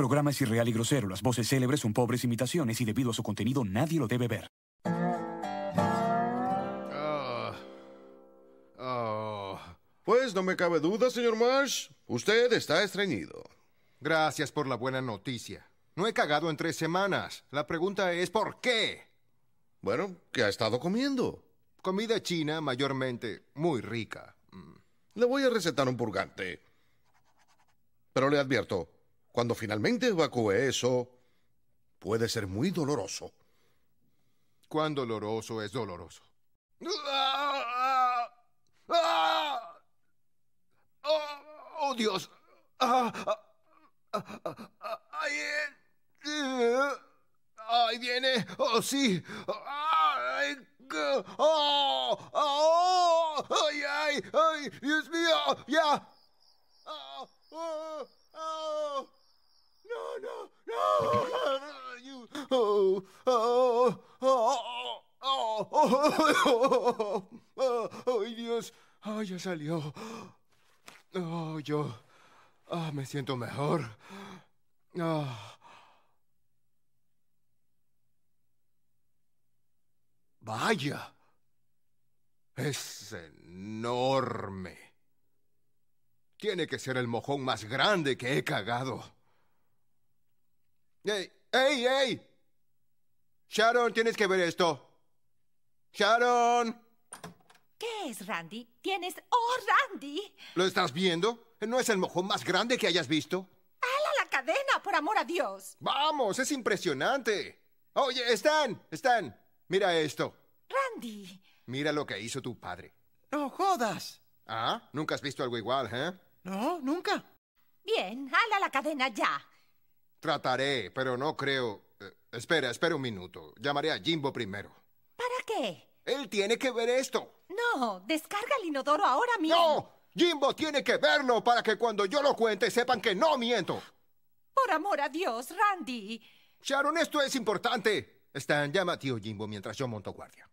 programa es irreal y grosero. Las voces célebres son pobres imitaciones y debido a su contenido nadie lo debe ver. Ah. Ah. Pues no me cabe duda, señor Marsh. Usted está estreñido. Gracias por la buena noticia. No he cagado en tres semanas. La pregunta es ¿por qué? Bueno, ¿qué ha estado comiendo? Comida china, mayormente, muy rica. Mm. Le voy a recetar un purgante. Pero le advierto, cuando finalmente evacúe eso, puede ser muy doloroso. ¿Cuán doloroso es doloroso? ¡Oh, oh Dios! ay ¡Ahí, viene! ¡Oh, sí! ¡Ay! ¡Oh! ¡Oh! oh! ¡Ay, ay ¡Dios mío! ¡Ya! ¡Ay, Dios! ya salió! Oh, yo ah, me siento mejor. Ah. Vaya. Es enorme. Tiene que ser el mojón más grande que he cagado. ¡Ey! ¡Ey, ey! Sharon, tienes que ver esto. Sharon. ¿Qué es Randy? ¿Tienes... ¡Oh, Randy! ¿Lo estás viendo? ¿No es el mojón más grande que hayas visto? ¡Hala la cadena, por amor a Dios! Vamos, es impresionante. Oye, Stan, Stan, mira esto. Randy. Mira lo que hizo tu padre. No jodas. Ah, nunca has visto algo igual, ¿eh? No, nunca. Bien, hala la cadena ya. Trataré, pero no creo. Espera, espera un minuto. Llamaré a Jimbo primero. ¿Para qué? Él tiene que ver esto. No, descarga el inodoro ahora mismo. ¡No! Jimbo tiene que verlo para que cuando yo lo cuente sepan que no miento. Por amor a Dios, Randy. Sharon, esto es importante. Stan, llama a tío Jimbo mientras yo monto guardia.